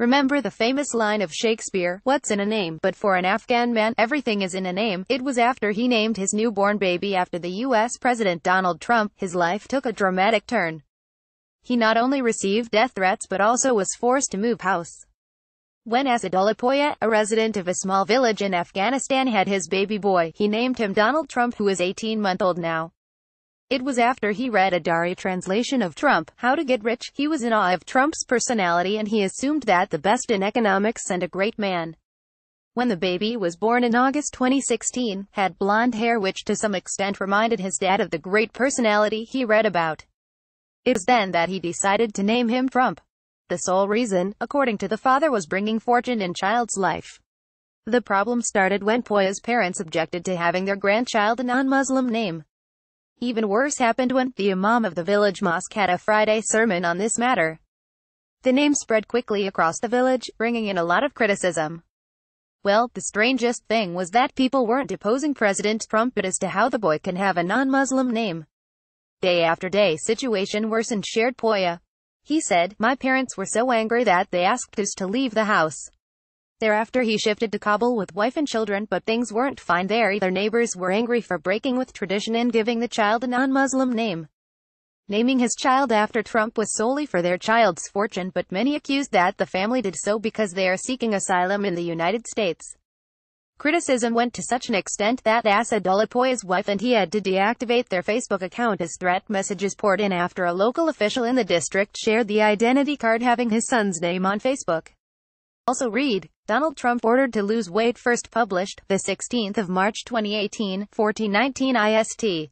Remember the famous line of Shakespeare, what's in a name, but for an Afghan man, everything is in a name. It was after he named his newborn baby after the U.S. President Donald Trump, his life took a dramatic turn. He not only received death threats but also was forced to move house. When Asadullah Poya, a resident of a small village in Afghanistan had his baby boy, he named him Donald Trump who is 18 month old now. It was after he read a Dari translation of Trump, How to Get Rich, he was in awe of Trump's personality and he assumed that the best in economics and a great man. When the baby was born in August 2016, had blonde hair which to some extent reminded his dad of the great personality he read about. It was then that he decided to name him Trump. The sole reason, according to the father was bringing fortune in child's life. The problem started when Poya's parents objected to having their grandchild a non-Muslim name. Even worse happened when the imam of the village mosque had a Friday sermon on this matter. The name spread quickly across the village, bringing in a lot of criticism. Well, the strangest thing was that people weren't opposing President Trump but as to how the boy can have a non-Muslim name. Day after day situation worsened shared Poya. He said, my parents were so angry that they asked us to leave the house. Thereafter he shifted to Kabul with wife and children but things weren't fine there either neighbors were angry for breaking with tradition and giving the child a non-Muslim name. Naming his child after Trump was solely for their child's fortune but many accused that the family did so because they are seeking asylum in the United States. Criticism went to such an extent that Asad wife and he had to deactivate their Facebook account as threat messages poured in after a local official in the district shared the identity card having his son's name on Facebook. Also read, Donald Trump ordered to lose weight first published, the 16th of March 2018, 1419 IST.